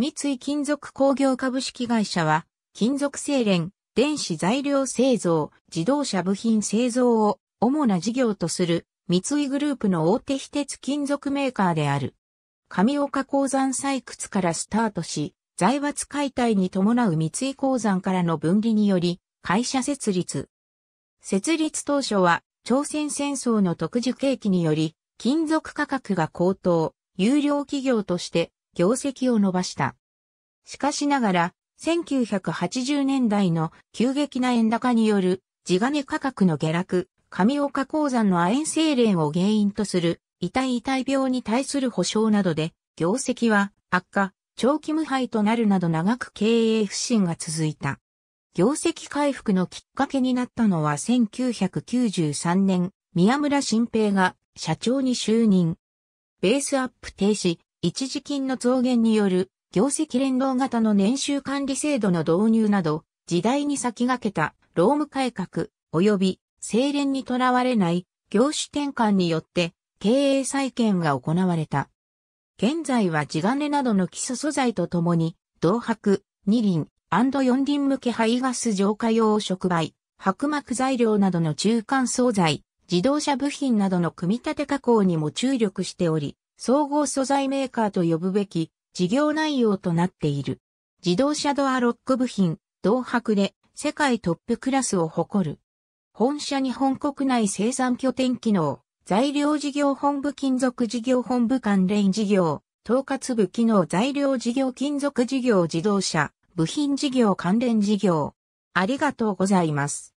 三井金属工業株式会社は、金属精錬、電子材料製造、自動車部品製造を主な事業とする三井グループの大手非鉄金属メーカーである。上岡鉱山採掘からスタートし、財閥解体に伴う三井鉱山からの分離により、会社設立。設立当初は、朝鮮戦争の特需景気により、金属価格が高騰、有料企業として業績を伸ばした。しかしながら、1980年代の急激な円高による地金価格の下落、上岡鉱山の亜鉛精錬を原因とする遺体遺体病に対する保障などで、業績は悪化、長期無敗となるなど長く経営不振が続いた。業績回復のきっかけになったのは1993年、宮村新平が社長に就任。ベースアップ停止、一時金の増減による業績連動型の年収管理制度の導入など、時代に先駆けた労務改革及び精錬にとらわれない業種転換によって経営再建が行われた。現在は地金などの基礎素材とともに、銅箔、二輪、四輪向け排ガス浄化用触媒、白膜材料などの中間素材、自動車部品などの組み立て加工にも注力しており、総合素材メーカーと呼ぶべき事業内容となっている。自動車ドアロック部品、同白で世界トップクラスを誇る。本社日本国内生産拠点機能、材料事業本部金属事業本部関連事業、統括部機能材料事業金属事業自動車、部品事業関連事業。ありがとうございます。